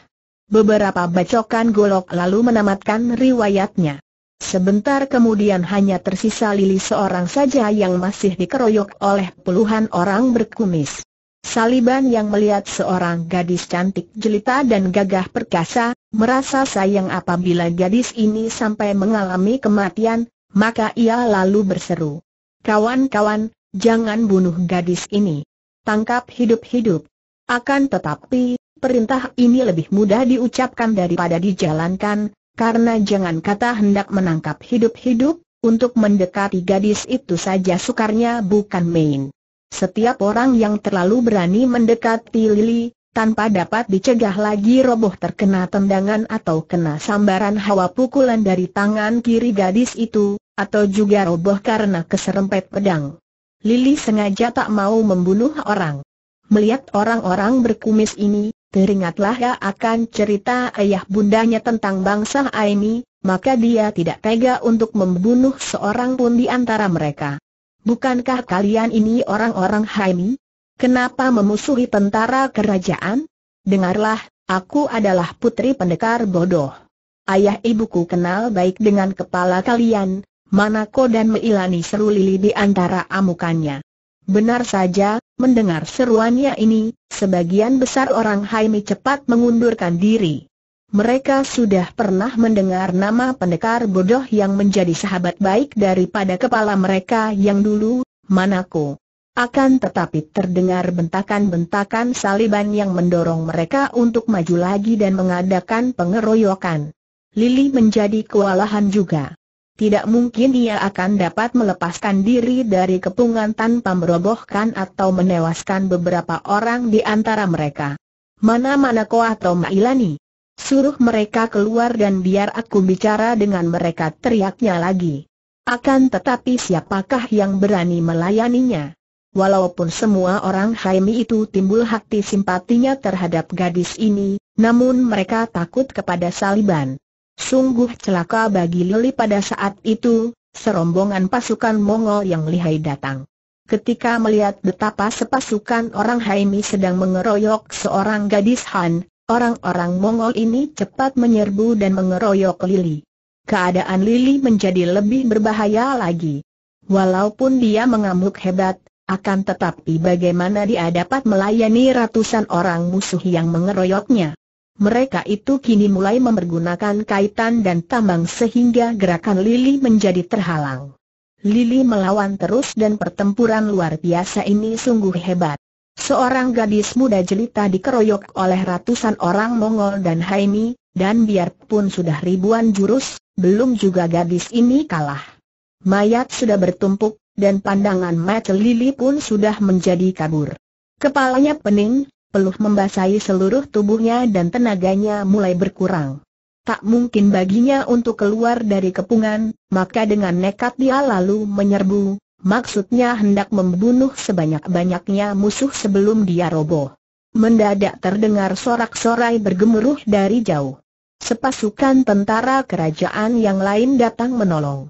Beberapa bacokan golok lalu menamatkan riwayatnya. Sebentar kemudian hanya tersisa Lili seorang saja yang masih dikeroyok oleh puluhan orang berkumis. Saliban yang melihat seorang gadis cantik jelita dan gagah perkasa, merasa sayang apabila gadis ini sampai mengalami kematian, maka ia lalu berseru. Kawan-kawan, jangan bunuh gadis ini. Tangkap hidup-hidup. Akan tetapi, perintah ini lebih mudah diucapkan daripada dijalankan, karena jangan kata hendak menangkap hidup-hidup, untuk mendekati gadis itu saja sukarnya bukan main. Setiap orang yang terlalu berani mendekati Lili, tanpa dapat dicegah lagi roboh terkena tendangan atau kena sambaran hawa pukulan dari tangan kiri gadis itu, atau juga roboh karena keserempet pedang. Lili sengaja tak mau membunuh orang. Melihat orang-orang berkumis ini, Teringatlah ia akan cerita ayah bundanya tentang bangsa Aini, maka dia tidak tega untuk membunuh seorang pun di antara mereka. Bukankah kalian ini orang-orang Haimi? Kenapa memusuhi tentara kerajaan? Dengarlah, aku adalah putri pendekar bodoh. Ayah ibuku kenal baik dengan kepala kalian, Manako dan Meilani seru lili di antara amukannya. Benar saja, mendengar seruannya ini, sebagian besar orang Haimi cepat mengundurkan diri. Mereka sudah pernah mendengar nama pendekar bodoh yang menjadi sahabat baik daripada kepala mereka yang dulu, Manako. Akan tetapi terdengar bentakan-bentakan Saliban yang mendorong mereka untuk maju lagi dan mengadakan pengeroyokan. Lili menjadi kewalahan juga tidak mungkin ia akan dapat melepaskan diri dari kepungan tanpa merobohkan atau menewaskan beberapa orang di antara mereka. Mana-mana kau atau Mailani? Suruh mereka keluar dan biar aku bicara dengan mereka teriaknya lagi. Akan tetapi siapakah yang berani melayaninya? Walaupun semua orang Haimi itu timbul hati simpatinya terhadap gadis ini, namun mereka takut kepada Saliban. Sungguh celaka bagi Lili pada saat itu, serombongan pasukan Mongol yang lihai datang. Ketika melihat betapa sepasukan orang Haimi sedang mengeroyok seorang gadis Han, orang-orang Mongol ini cepat menyerbu dan mengeroyok Lili. Keadaan Lili menjadi lebih berbahaya lagi. Walaupun dia mengamuk hebat, akan tetapi bagaimana dia dapat melayani ratusan orang musuh yang mengeroyoknya? Mereka itu kini mulai mempergunakan kaitan dan tambang sehingga gerakan Lili menjadi terhalang. Lili melawan terus dan pertempuran luar biasa ini sungguh hebat. Seorang gadis muda jelita dikeroyok oleh ratusan orang Mongol dan Haimi, dan biarpun sudah ribuan jurus, belum juga gadis ini kalah. Mayat sudah bertumpuk, dan pandangan mata Lili pun sudah menjadi kabur. Kepalanya pening, peluh membasahi seluruh tubuhnya dan tenaganya mulai berkurang. Tak mungkin baginya untuk keluar dari kepungan, maka dengan nekat dia lalu menyerbu, maksudnya hendak membunuh sebanyak-banyaknya musuh sebelum dia roboh. Mendadak terdengar sorak-sorai bergemuruh dari jauh. Sepasukan tentara kerajaan yang lain datang menolong.